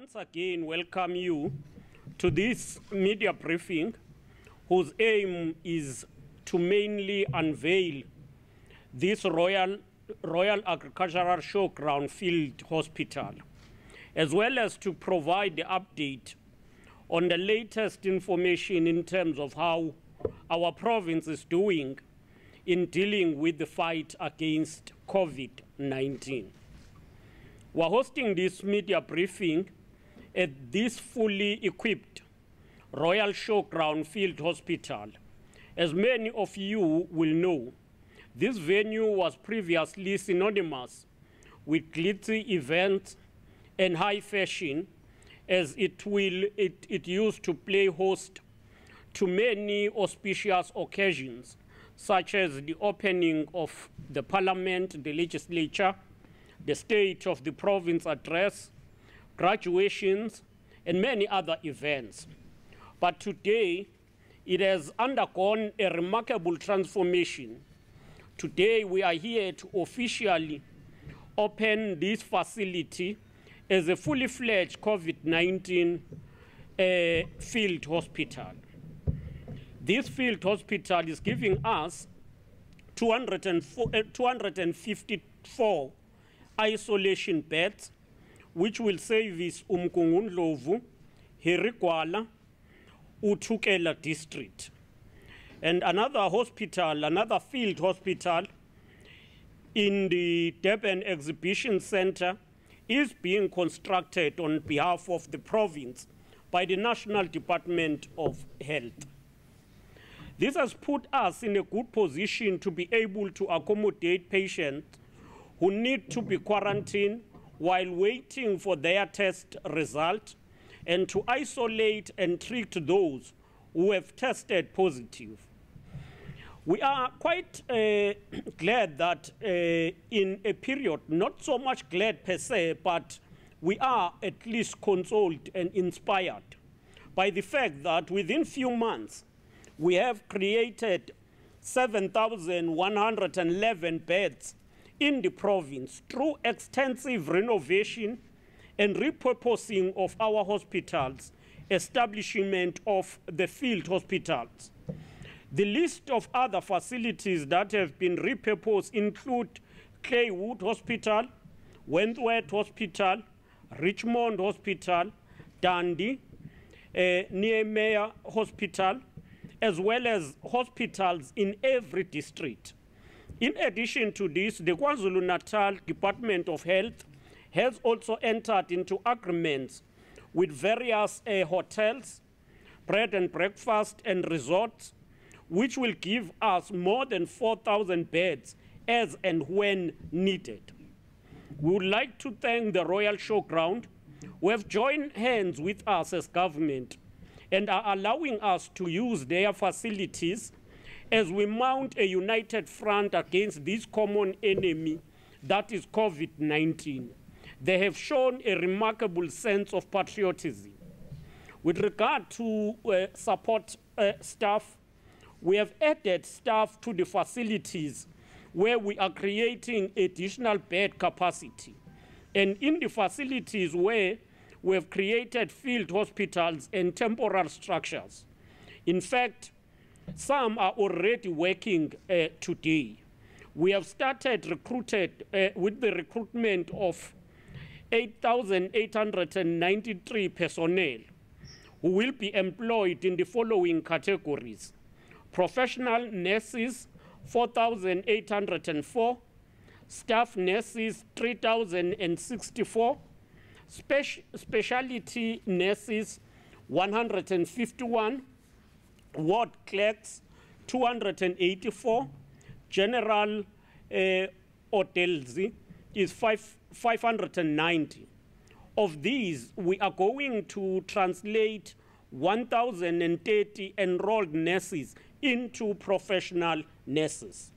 once again welcome you to this media briefing whose aim is to mainly unveil this Royal, Royal Agricultural Showground Field Hospital, as well as to provide the update on the latest information in terms of how our province is doing in dealing with the fight against COVID-19. We're hosting this media briefing at this fully equipped Royal Showground Field Hospital. As many of you will know, this venue was previously synonymous with glitzy events and high fashion, as it, will, it, it used to play host to many auspicious occasions, such as the opening of the parliament, the legislature, the state of the province address, graduations, and many other events. But today, it has undergone a remarkable transformation. Today, we are here to officially open this facility as a fully fledged COVID 19 uh, field hospital. This field hospital is giving us 254 uh, isolation beds which will service Umkungundlovu, Hirikwala, Utukela district. And another hospital, another field hospital in the Durban Exhibition Center is being constructed on behalf of the province by the National Department of Health. This has put us in a good position to be able to accommodate patients who need to be quarantined while waiting for their test result and to isolate and treat those who have tested positive. We are quite uh, glad that uh, in a period, not so much glad per se, but we are at least consoled and inspired by the fact that within few months, we have created 7,111 beds in the province through extensive renovation and repurposing of our hospitals, establishment of the field hospitals. The list of other facilities that have been repurposed include Claywood Hospital, Wentworth Hospital, Richmond Hospital, Dundee, uh, Niemeyer Hospital, as well as hospitals in every district. In addition to this, the KwaZulu-Natal Department of Health has also entered into agreements with various uh, hotels, bread and breakfast, and resorts, which will give us more than 4,000 beds as and when needed. We would like to thank the Royal Showground, who have joined hands with us as government and are allowing us to use their facilities as we mount a united front against this common enemy that is COVID 19, they have shown a remarkable sense of patriotism. With regard to uh, support uh, staff, we have added staff to the facilities where we are creating additional bed capacity. And in the facilities where we have created field hospitals and temporal structures. In fact, some are already working uh, today. We have started recruited uh, with the recruitment of 8,893 personnel who will be employed in the following categories. Professional nurses, 4,804. Staff nurses, 3,064. Speci specialty nurses, 151 ward clerks 284, general uh, Otelzi is five, 590. Of these, we are going to translate 1,030 enrolled nurses into professional nurses.